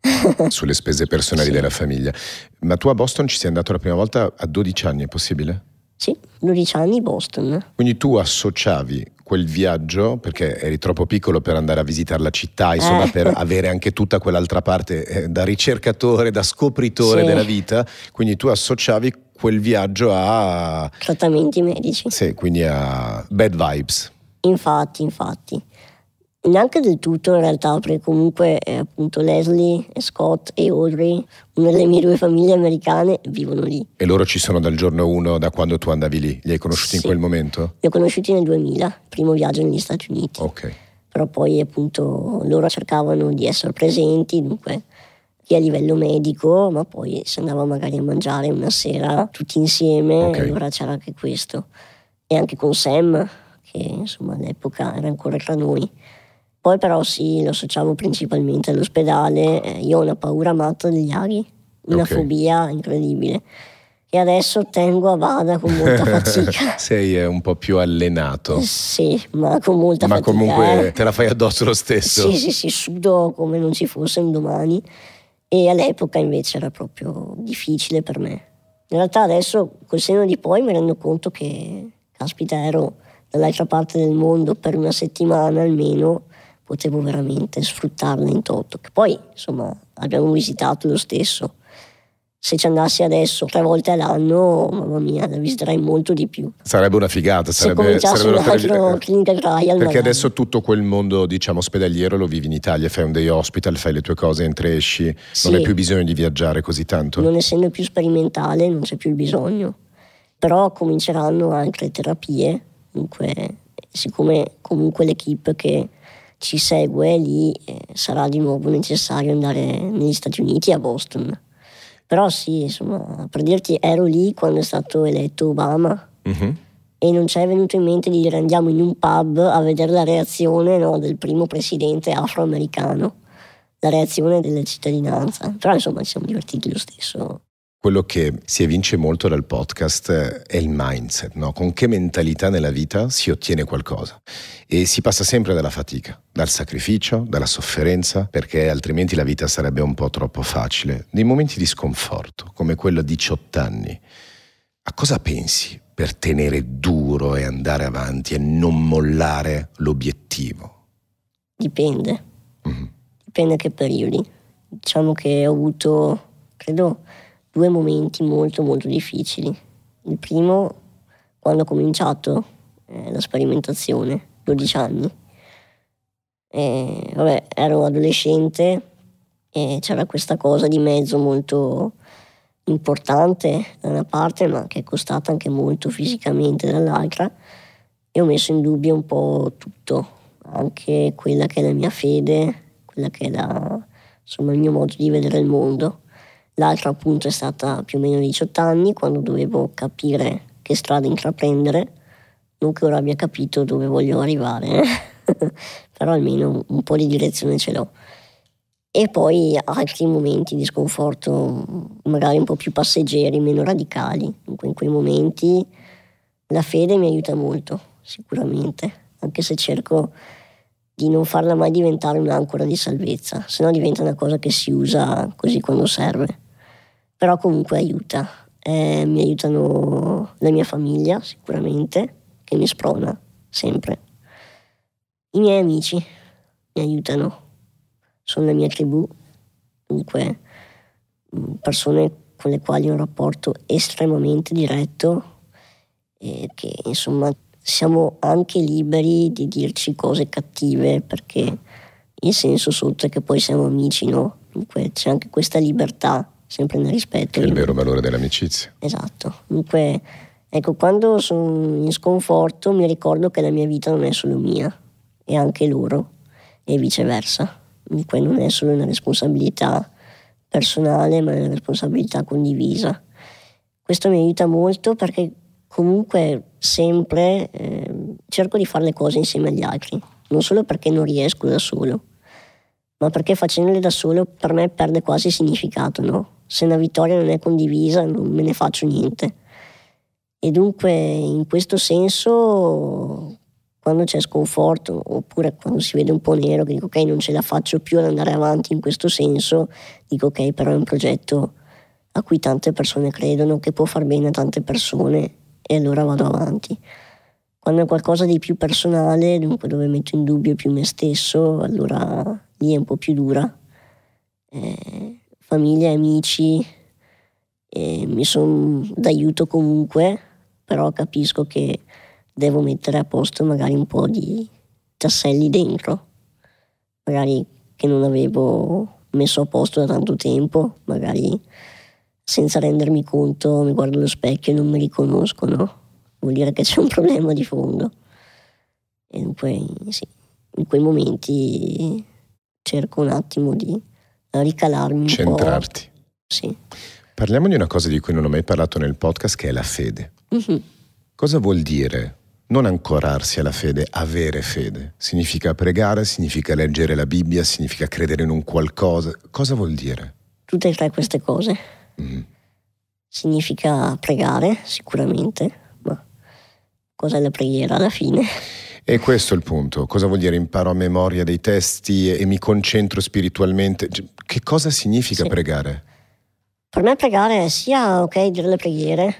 *laughs* Sulle spese personali sì. della famiglia. Ma tu a Boston ci sei andato la prima volta a 12 anni, è possibile? Sì, 12 anni Boston. Quindi tu associavi quel viaggio, perché eri troppo piccolo per andare a visitare la città, insomma eh. per avere anche tutta quell'altra parte eh, da ricercatore, da scopritore sì. della vita, quindi tu associavi quel viaggio a... Trattamenti medici. Sì, quindi a bad vibes. Infatti, infatti. Neanche del tutto in realtà, perché comunque eh, appunto Leslie, Scott e Audrey, una delle mie due famiglie americane, vivono lì. E loro ci sono dal giorno 1, da quando tu andavi lì? Li hai conosciuti sì. in quel momento? Li ho conosciuti nel 2000, primo viaggio negli Stati Uniti. Ok. Però poi appunto loro cercavano di essere presenti, dunque sia a livello medico, ma poi si andava magari a mangiare una sera tutti insieme, okay. allora c'era anche questo. E anche con Sam, che insomma all'epoca era ancora tra noi. Poi però sì, lo associavo principalmente all'ospedale, eh, io ho una paura matta degli aghi, una okay. fobia incredibile e adesso tengo a vada con molta *laughs* fatica. Sei eh, un po' più allenato. Eh, sì, ma con molta ma fatica. Ma comunque te la fai addosso lo stesso. Sì, sì, sì, sudo come non ci fosse un domani. E all'epoca invece era proprio difficile per me. In realtà adesso, col senno di poi, mi rendo conto che, caspita, ero dall'altra parte del mondo per una settimana almeno, potevo veramente sfruttarla in toto. Che poi, insomma, abbiamo visitato lo stesso se ci andassi adesso tre volte all'anno, mamma mia, la visiterei molto di più. Sarebbe una figata, sarebbe, se sarebbe un altro per... clinical trial. Perché magari. adesso tutto quel mondo, diciamo, ospedaliero lo vivi in Italia, fai un day hospital, fai le tue cose, entri esci, sì. non hai più bisogno di viaggiare così tanto. Non essendo più sperimentale, non c'è più il bisogno. Però cominceranno anche le terapie, dunque, siccome comunque l'equipe che ci segue lì eh, sarà di nuovo necessario andare negli Stati Uniti a Boston però sì, insomma, per dirti, ero lì quando è stato eletto Obama uh-huh. e non ci è venuto in mente di dire andiamo in un pub a vedere la reazione no, del primo presidente afroamericano, la reazione della cittadinanza. Però insomma ci siamo divertiti lo stesso. Quello che si evince molto dal podcast è il mindset, no? con che mentalità nella vita si ottiene qualcosa. E si passa sempre dalla fatica, dal sacrificio, dalla sofferenza, perché altrimenti la vita sarebbe un po' troppo facile. Nei momenti di sconforto, come quello a 18 anni, a cosa pensi per tenere duro e andare avanti e non mollare l'obiettivo? Dipende. Mm-hmm. Dipende che periodi. Diciamo che ho avuto, credo, due momenti molto molto difficili. Il primo, quando ho cominciato eh, la sperimentazione, 12 anni. E, vabbè, ero adolescente e c'era questa cosa di mezzo molto importante da una parte, ma che è costata anche molto fisicamente dall'altra, e ho messo in dubbio un po' tutto, anche quella che è la mia fede, quella che è la, insomma, il mio modo di vedere il mondo. L'altra appunto è stata più o meno 18 anni, quando dovevo capire che strada intraprendere, non che ora abbia capito dove voglio arrivare, eh. *laughs* però almeno un po' di direzione ce l'ho. E poi altri momenti di sconforto, magari un po' più passeggeri, meno radicali. Dunque in quei momenti la fede mi aiuta molto, sicuramente, anche se cerco di non farla mai diventare un'ancora di salvezza, se no diventa una cosa che si usa così quando serve però comunque aiuta. Eh, mi aiutano la mia famiglia sicuramente, che mi sprona sempre. I miei amici mi aiutano, sono la mia tribù, dunque mm, persone con le quali ho un rapporto estremamente diretto e che insomma siamo anche liberi di dirci cose cattive perché il senso sotto è che poi siamo amici, no? Dunque c'è anche questa libertà sempre nel rispetto. Che è il vero valore dell'amicizia. Esatto. Dunque, ecco, quando sono in sconforto mi ricordo che la mia vita non è solo mia, è anche loro e viceversa. Dunque non è solo una responsabilità personale, ma è una responsabilità condivisa. Questo mi aiuta molto perché comunque sempre eh, cerco di fare le cose insieme agli altri, non solo perché non riesco da solo, ma perché facendole da solo per me perde quasi significato, no? se una vittoria non è condivisa non me ne faccio niente. E dunque in questo senso quando c'è sconforto oppure quando si vede un po' nero che dico ok non ce la faccio più ad andare avanti in questo senso, dico ok però è un progetto a cui tante persone credono, che può far bene a tante persone e allora vado avanti. Quando è qualcosa di più personale, dunque dove metto in dubbio più me stesso, allora lì è un po' più dura. Eh, famiglia amici e mi sono d'aiuto comunque, però capisco che devo mettere a posto magari un po' di tasselli dentro, magari che non avevo messo a posto da tanto tempo, magari senza rendermi conto mi guardo allo specchio e non mi riconosco, no? Vuol dire che c'è un problema di fondo. E dunque, sì, in quei momenti cerco un attimo di ricalarmi Centrarti. un po'. Sì. Parliamo di una cosa di cui non ho mai parlato nel podcast, che è la fede. Uh-huh. Cosa vuol dire non ancorarsi alla fede, avere fede? Significa pregare, significa leggere la Bibbia, significa credere in un qualcosa. Cosa vuol dire? Tutte e tre queste cose. Mm. Significa pregare, sicuramente, ma cos'è la preghiera alla fine? E questo è il punto. Cosa vuol dire imparo a memoria dei testi e, e mi concentro spiritualmente? Cioè, che cosa significa sì. pregare? Per me pregare è sia ok dire le preghiere,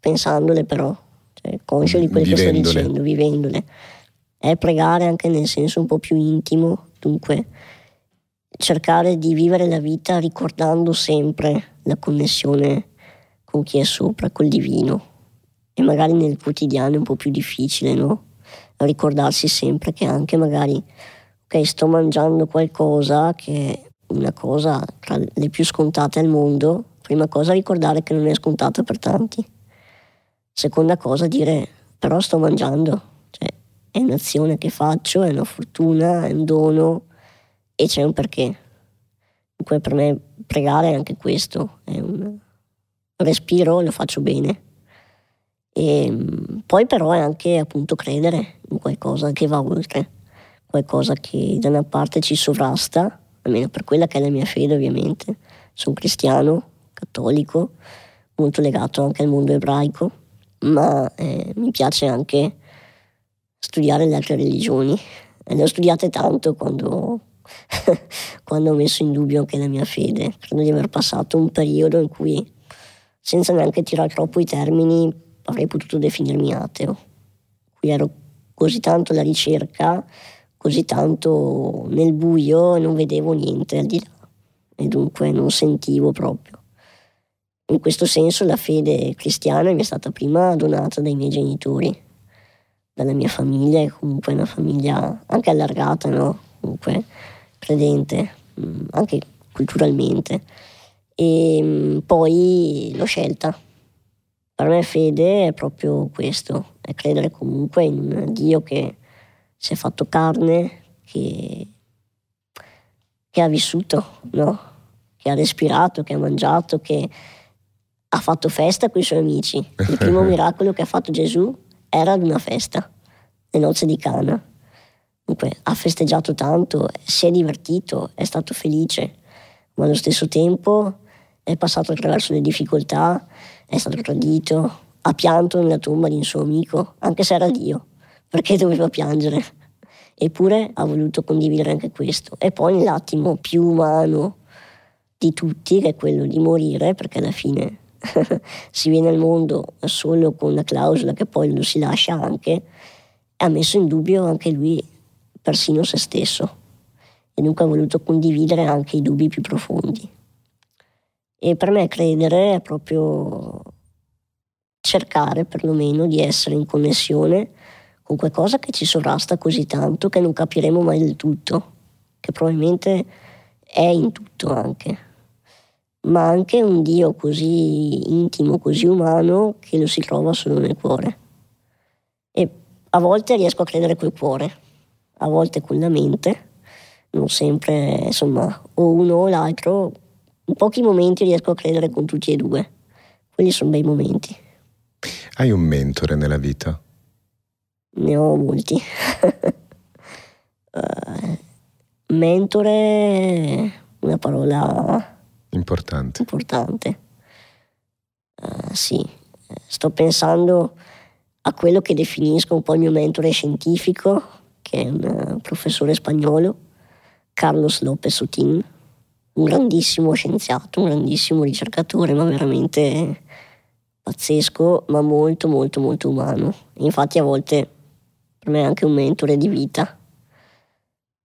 pensandole però, cioè, conscio di quello vivendole. che sto dicendo, vivendole. È pregare anche nel senso un po' più intimo, dunque cercare di vivere la vita ricordando sempre la connessione con chi è sopra, col divino. E magari nel quotidiano è un po' più difficile, no? ricordarsi sempre che anche magari, ok, sto mangiando qualcosa che è una cosa tra le più scontate al mondo, prima cosa ricordare che non è scontata per tanti, seconda cosa dire però sto mangiando, cioè è un'azione che faccio, è una fortuna, è un dono e c'è un perché. Dunque per me pregare è anche questo, è un respiro, lo faccio bene. E ehm, poi però è anche appunto credere qualcosa che va oltre, qualcosa che da una parte ci sovrasta, almeno per quella che è la mia fede ovviamente. Sono cristiano, cattolico, molto legato anche al mondo ebraico, ma eh, mi piace anche studiare le altre religioni. E le ho studiate tanto quando, *laughs* quando ho messo in dubbio anche la mia fede. Credo di aver passato un periodo in cui, senza neanche tirare troppo i termini, avrei potuto definirmi ateo. Qui ero così tanto la ricerca, così tanto nel buio e non vedevo niente al di là e dunque non sentivo proprio. In questo senso la fede cristiana mi è stata prima donata dai miei genitori, dalla mia famiglia, e comunque una famiglia anche allargata, no? Comunque credente, mm, anche culturalmente. E mm, poi l'ho scelta per me fede è proprio questo, è credere comunque in Dio che si è fatto carne, che, che ha vissuto, no? che ha respirato, che ha mangiato, che ha fatto festa con i suoi amici. Il primo *laughs* miracolo che ha fatto Gesù era ad una festa, le nozze di Cana. Dunque ha festeggiato tanto, si è divertito, è stato felice, ma allo stesso tempo è passato attraverso le difficoltà, è stato tradito, ha pianto nella tomba di un suo amico, anche se era Dio, perché doveva piangere. Eppure ha voluto condividere anche questo. E poi l'attimo più umano di tutti, che è quello di morire, perché alla fine *laughs* si viene al mondo solo con la clausola che poi lo si lascia anche, ha messo in dubbio anche lui persino se stesso. E dunque ha voluto condividere anche i dubbi più profondi. E per me credere è proprio cercare perlomeno di essere in connessione con qualcosa che ci sovrasta così tanto che non capiremo mai del tutto, che probabilmente è in tutto anche, ma anche un Dio così intimo, così umano, che lo si trova solo nel cuore. E a volte riesco a credere col cuore, a volte con la mente, non sempre, insomma, o uno o l'altro, in pochi momenti riesco a credere con tutti e due. Quelli sono bei momenti. Hai un mentore nella vita? Ne ho molti. uh, *laughs* mentore, una parola importante. importante. Uh, sì, sto pensando a quello che definisco un po' il mio mentore scientifico, che è un professore spagnolo, Carlos López Sotin un grandissimo scienziato, un grandissimo ricercatore, ma veramente pazzesco, ma molto molto molto umano. Infatti a volte per me è anche un mentore di vita.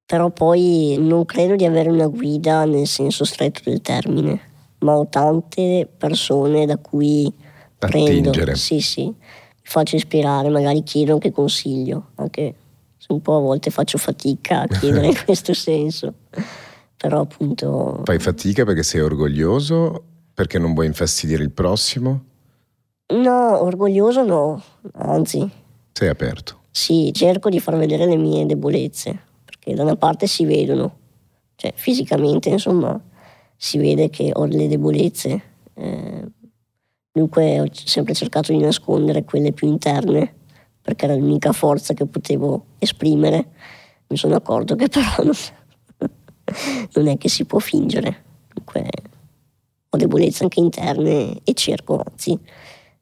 Però poi non credo di avere una guida nel senso stretto del termine, ma ho tante persone da cui Attingere. prendo, sì, sì, mi faccio ispirare, magari chiedo anche consiglio, anche se un po' a volte faccio fatica a chiedere *laughs* in questo senso però appunto... Fai fatica perché sei orgoglioso? Perché non vuoi infastidire il prossimo? No, orgoglioso no, anzi. Sei aperto? Sì, cerco di far vedere le mie debolezze, perché da una parte si vedono, cioè fisicamente insomma si vede che ho le debolezze, eh, dunque ho sempre cercato di nascondere quelle più interne, perché era l'unica forza che potevo esprimere, mi sono accorto che però... Non non è che si può fingere. Dunque, ho debolezze anche interne e cerco, anzi,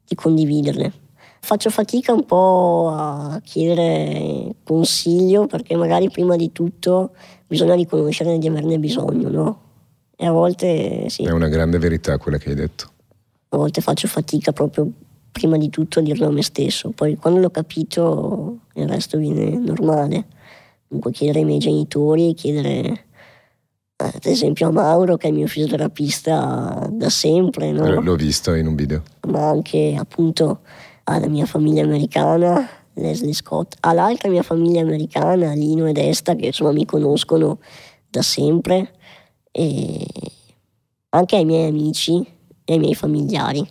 di condividerle. Faccio fatica un po' a chiedere consiglio perché magari prima di tutto bisogna riconoscere di averne bisogno, no? E a volte sì. È una grande verità quella che hai detto. A volte faccio fatica proprio prima di tutto a dirlo a me stesso, poi quando l'ho capito il resto viene normale. Dunque chiedere ai miei genitori, chiedere ad esempio a Mauro che è il mio fisioterapista da sempre. No? L'ho visto in un video. Ma anche appunto alla mia famiglia americana, Leslie Scott, all'altra mia famiglia americana, Lino ed Esta, che insomma mi conoscono da sempre, e anche ai miei amici e ai miei familiari,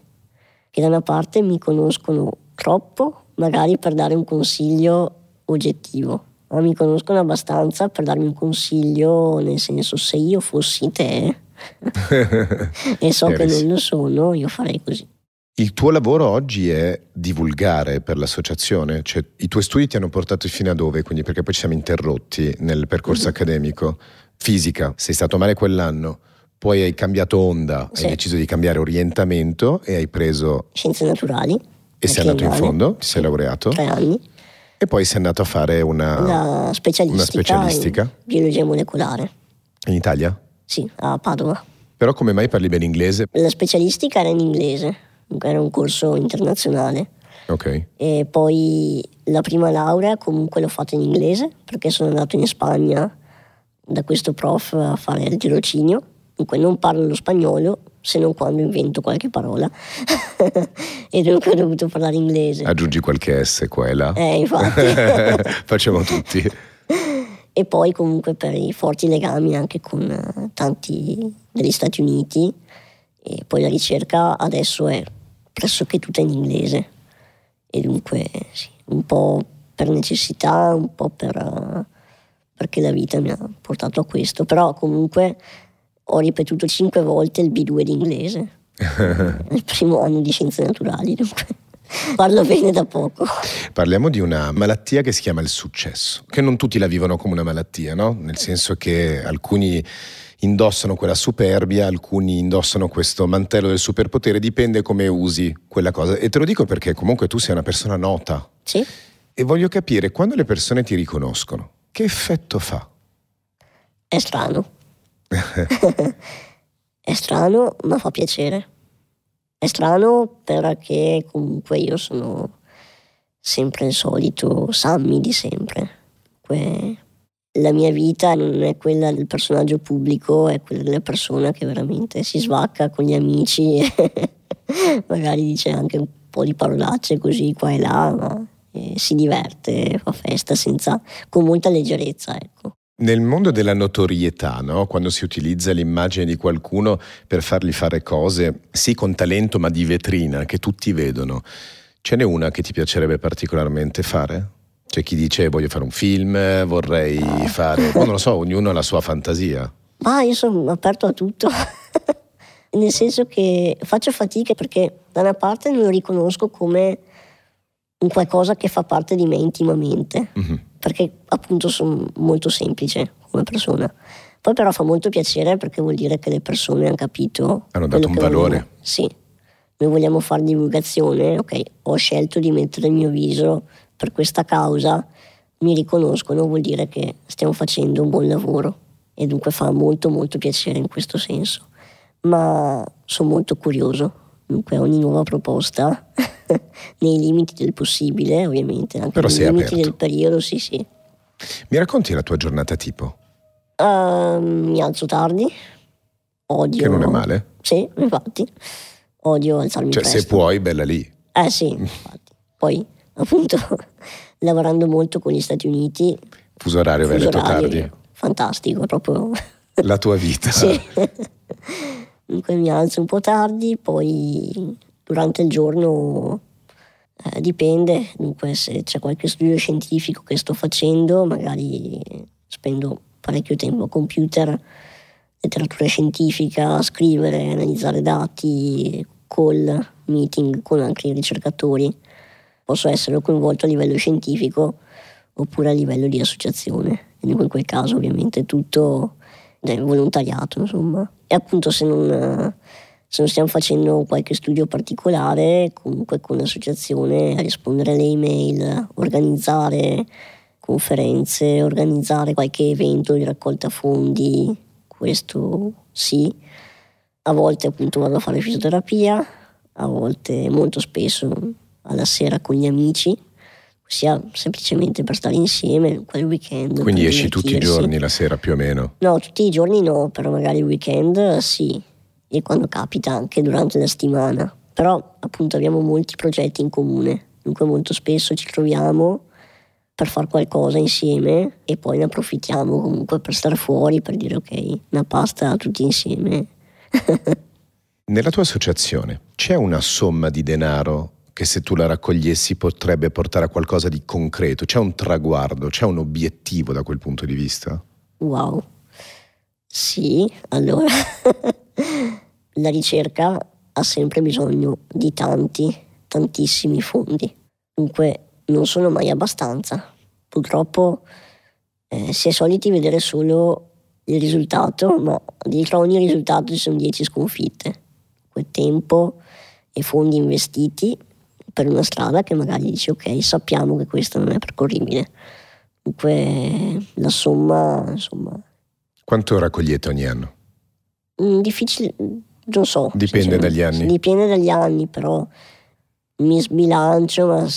che da una parte mi conoscono troppo, magari per dare un consiglio oggettivo ma mi conoscono abbastanza per darmi un consiglio, nel senso se io fossi te *laughs* e so che non lo sono, io farei così. Il tuo lavoro oggi è divulgare per l'associazione, cioè i tuoi studi ti hanno portato fino a dove, quindi perché poi ci siamo interrotti nel percorso mhm. accademico. Fisica, sei stato male quell'anno, poi hai cambiato onda, sì. hai deciso di cambiare orientamento e hai preso... Scienze naturali. E sei andato in fondo, ti sei laureato. Tre anni. E poi sei andato a fare una, una specialistica, una specialistica. In biologia molecolare. In Italia? Sì, a Padova. Però come mai parli bene inglese? La specialistica era in inglese, era un corso internazionale. Ok. E poi la prima laurea comunque l'ho fatta in inglese perché sono andato in Spagna da questo prof a fare il tirocinio. Dunque non parlo lo spagnolo, se non quando invento qualche parola. *laughs* e dunque ho dovuto parlare inglese. Aggiungi qualche S qua e là. Eh, infatti. *laughs* Facciamo tutti. E poi comunque per i forti legami anche con eh, tanti degli Stati Uniti. E poi la ricerca adesso è pressoché tutta in inglese. E dunque sì, un po' per necessità, un po' per, eh, perché la vita mi ha portato a questo. Però comunque ho ripetuto cinque volte il B2 d'inglese, inglese, *laughs* il primo anno di scienze naturali, dunque parlo bene da poco. Parliamo di una malattia che si chiama il successo, che non tutti la vivono come una malattia, no? Nel senso che alcuni indossano quella superbia, alcuni indossano questo mantello del superpotere, dipende come usi quella cosa. E te lo dico perché comunque tu sei una persona nota. Sì. E voglio capire quando le persone ti riconoscono, che effetto fa? È strano. *laughs* È strano, ma fa piacere. È strano perché comunque io sono sempre il solito Sammy di sempre. Comunque la mia vita non è quella del personaggio pubblico, è quella della persona che veramente si svacca con gli amici *laughs* e magari dice anche un po' di parolacce così qua e là, ma eh, si diverte, fa festa senza, con molta leggerezza. Ecco. Nel mondo della notorietà, no? quando si utilizza l'immagine di qualcuno per fargli fare cose, sì con talento ma di vetrina, che tutti vedono, ce n'è una che ti piacerebbe particolarmente fare? C'è chi dice voglio fare un film, vorrei ah. fare... Boh, non lo so, *laughs* ognuno ha la sua fantasia. Ah, io sono aperto a tutto, *laughs* nel senso che faccio fatica perché da una parte non lo riconosco come un qualcosa che fa parte di me intimamente. Mm-hmm perché appunto sono molto semplice come persona. Poi però fa molto piacere perché vuol dire che le persone hanno capito. Hanno dato un valore. Vogliamo. Sì. Noi vogliamo fare divulgazione, ok, ho scelto di mettere il mio viso per questa causa, mi riconoscono, vuol dire che stiamo facendo un buon lavoro e dunque fa molto molto piacere in questo senso. Ma sono molto curioso Dunque ogni nuova proposta, *laughs* nei limiti del possibile ovviamente, anche Però nei limiti aperto. del periodo, sì sì. Mi racconti la tua giornata tipo? Uh, mi alzo tardi, odio... Che non è male? Sì, infatti, odio alzarmi cioè, presto. Cioè se puoi, bella lì. Eh sì, infatti. Poi *laughs* appunto lavorando molto con gli Stati Uniti... Fuso orario, fuso orario tardi. Fantastico, proprio... La tua vita. sì. *laughs* Dunque mi alzo un po' tardi, poi durante il giorno eh, dipende, dunque se c'è qualche studio scientifico che sto facendo, magari spendo parecchio tempo a computer, letteratura scientifica, scrivere, analizzare dati, call, meeting con anche i ricercatori. Posso essere coinvolto a livello scientifico oppure a livello di associazione. E in quel caso ovviamente tutto è eh, volontariato, insomma. E appunto se non, se non stiamo facendo qualche studio particolare, comunque con l'associazione, a rispondere alle email, organizzare conferenze, organizzare qualche evento di raccolta fondi, questo sì. A volte appunto vado a fare fisioterapia, a volte molto spesso alla sera con gli amici sia semplicemente per stare insieme quel weekend. Quindi esci tutti i giorni la sera più o meno? No, tutti i giorni no, però magari il weekend sì, e quando capita anche durante la settimana. Però appunto abbiamo molti progetti in comune, dunque molto spesso ci troviamo per fare qualcosa insieme e poi ne approfittiamo comunque per stare fuori, per dire ok, una pasta tutti insieme. *laughs* Nella tua associazione c'è una somma di denaro che se tu la raccogliessi potrebbe portare a qualcosa di concreto? C'è un traguardo, c'è un obiettivo da quel punto di vista? Wow. Sì, allora *laughs* la ricerca ha sempre bisogno di tanti, tantissimi fondi. Dunque non sono mai abbastanza. Purtroppo eh, si è soliti vedere solo il risultato, ma dietro a ogni risultato ci sono 10 sconfitte. Quel tempo e fondi investiti per una strada che magari dici ok sappiamo che questa non è percorribile. Dunque la somma insomma... Quanto raccogliete ogni anno? Mm, difficile, non so. Dipende dagli anni. Dipende dagli anni però mi sbilancio ma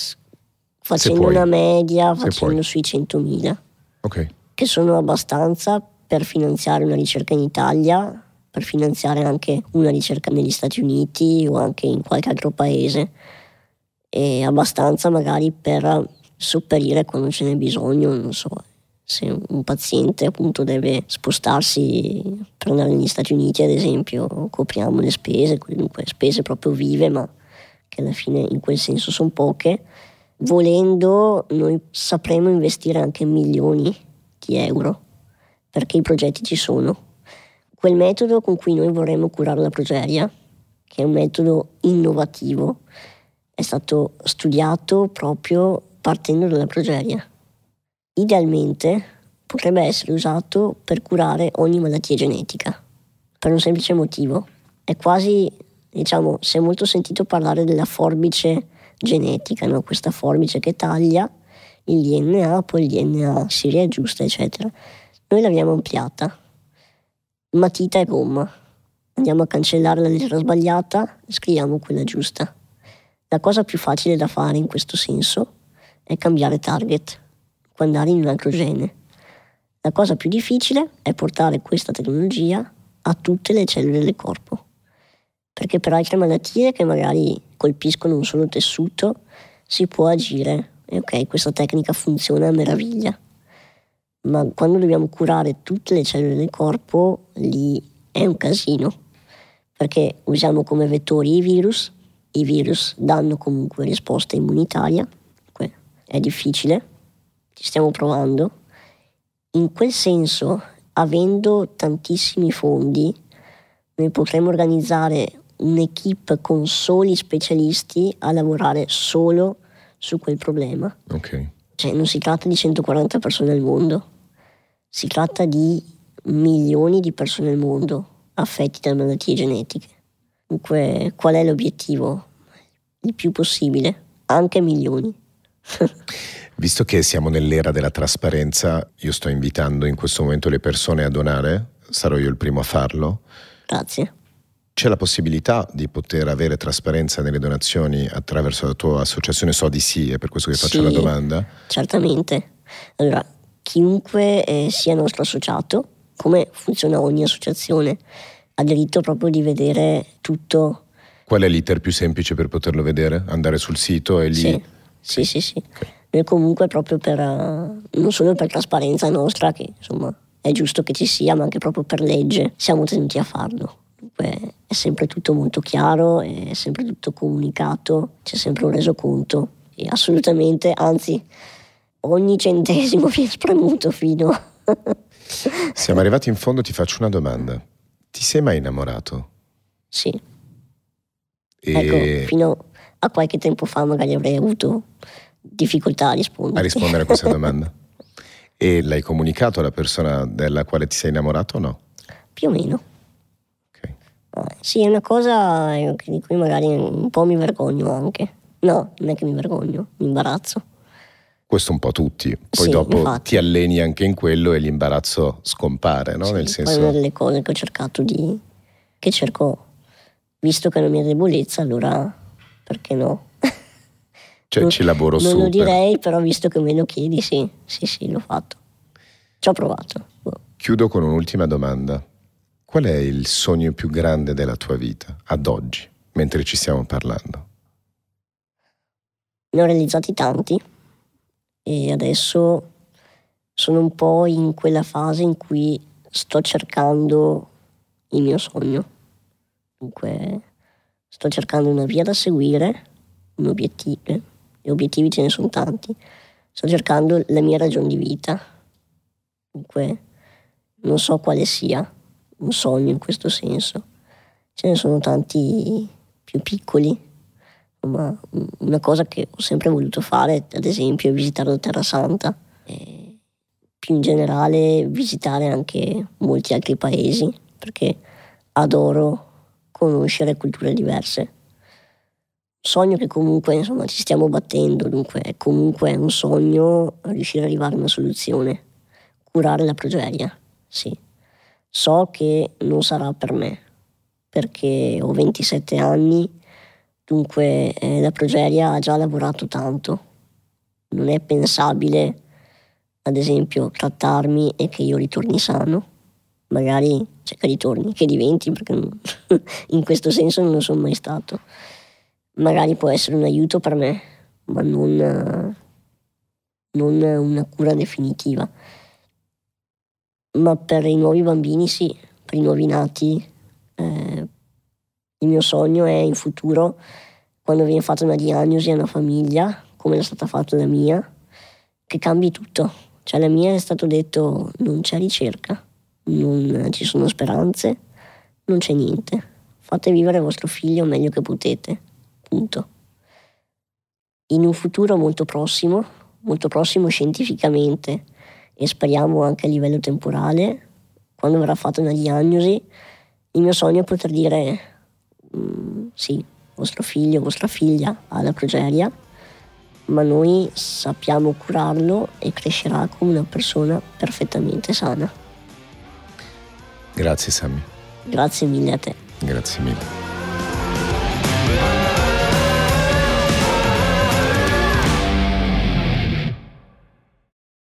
facendo una media facendo sui 100.000. Ok. Che sono abbastanza per finanziare una ricerca in Italia per finanziare anche una ricerca negli Stati Uniti o anche in qualche altro paese e abbastanza magari per sopperire quando ce n'è bisogno, non so, se un paziente appunto deve spostarsi per andare negli Stati Uniti ad esempio copriamo le spese, comunque spese proprio vive ma che alla fine in quel senso sono poche, volendo noi sapremo investire anche milioni di euro perché i progetti ci sono. Quel metodo con cui noi vorremmo curare la progeria, che è un metodo innovativo, è stato studiato proprio partendo dalla progeria. Idealmente potrebbe essere usato per curare ogni malattia genetica, per un semplice motivo. È quasi, diciamo, si è molto sentito parlare della forbice genetica, no? questa forbice che taglia il DNA, poi il DNA si riaggiusta, eccetera. Noi l'abbiamo ampliata, matita e gomma. Andiamo a cancellare la lettera sbagliata, scriviamo quella giusta. La cosa più facile da fare in questo senso è cambiare target, andare in un altro gene. La cosa più difficile è portare questa tecnologia a tutte le cellule del corpo, perché per altre malattie che magari colpiscono un solo tessuto si può agire e ok, questa tecnica funziona a meraviglia, ma quando dobbiamo curare tutte le cellule del corpo lì è un casino, perché usiamo come vettori i virus, i virus danno comunque risposta immunitaria, è difficile, ci stiamo provando. In quel senso, avendo tantissimi fondi, noi potremmo organizzare un'equipe con soli specialisti a lavorare solo su quel problema. Okay. Cioè, non si tratta di 140 persone al mondo, si tratta di milioni di persone al mondo affetti da malattie genetiche. Dunque, qual è l'obiettivo? Il più possibile, anche milioni. *laughs* Visto che siamo nell'era della trasparenza, io sto invitando in questo momento le persone a donare, sarò io il primo a farlo. Grazie. C'è la possibilità di poter avere trasparenza nelle donazioni attraverso la tua associazione? So di sì, è per questo che faccio sì, la domanda. Certamente. Allora, chiunque eh, sia nostro associato, come funziona ogni associazione, ha diritto proprio di vedere tutto. Qual è l'iter più semplice per poterlo vedere? Andare sul sito e lì... Sì, sì, sì. sì. Okay. Noi comunque proprio per... Eh, non solo per trasparenza nostra, che insomma è giusto che ci sia, ma anche proprio per legge siamo tenuti a farlo. Dunque è sempre tutto molto chiaro, è sempre tutto comunicato, c'è sempre un resoconto. E assolutamente, anzi, ogni centesimo viene *laughs* spremuto fino... Siamo arrivati in fondo, ti faccio una domanda. Ti sei mai innamorato? Sì. E... Ecco, fino a qualche tempo fa magari avrei avuto difficoltà a rispondere. A rispondere a questa domanda. *laughs* e l'hai comunicato alla persona della quale ti sei innamorato o no? Più o meno. Sì, è una cosa eh, di cui magari un po' mi vergogno anche. No, non è che mi vergogno, mi imbarazzo questo un po' tutti. Poi sì, dopo infatti. ti alleni anche in quello e l'imbarazzo scompare, no? Sì, Nel senso... una delle cose che ho cercato di... che cerco, visto che è la mia debolezza, allora perché no? *laughs* Cioè non, ci lavoro su. Non lo direi, però visto che me lo chiedi, sì, sì, sì, l'ho fatto. Ci ho provato. Chiudo con un'ultima domanda. Qual è il sogno più grande della tua vita, ad oggi, mentre ci stiamo parlando? Ne ho realizzati tanti e adesso sono un po' in quella fase in cui sto cercando il mio sogno. Dunque sto cercando una via da seguire, un obiettivo, e obiettivi ce ne sono tanti. Sto cercando la mia ragione di vita. Dunque non so quale sia un sogno in questo senso. Ce ne sono tanti più piccoli ma una cosa che ho sempre voluto fare, ad esempio, è visitare la Terra Santa e più in generale visitare anche molti altri paesi, perché adoro conoscere culture diverse. Sogno che comunque insomma, ci stiamo battendo, dunque è comunque un sogno riuscire ad arrivare a una soluzione, curare la progeria, sì. So che non sarà per me, perché ho 27 anni Dunque eh, la progeria ha già lavorato tanto. Non è pensabile, ad esempio, trattarmi e che io ritorni sano. Magari cioè, che ritorni, che diventi, perché *laughs* in questo senso non lo sono mai stato. Magari può essere un aiuto per me, ma non, non una cura definitiva. Ma per i nuovi bambini sì, per i nuovi nati eh, il mio sogno è in futuro, quando viene fatta una diagnosi a una famiglia, come è stata fatta la mia, che cambi tutto. Cioè la mia è stato detto non c'è ricerca, non ci sono speranze, non c'è niente. Fate vivere vostro figlio meglio che potete. Punto. In un futuro molto prossimo, molto prossimo scientificamente e speriamo anche a livello temporale, quando verrà fatta una diagnosi, il mio sogno è poter dire Mm, sì, vostro figlio, vostra figlia ha la progeria, ma noi sappiamo curarlo e crescerà come una persona perfettamente sana. Grazie Sammy. Grazie mille a te. Grazie mille.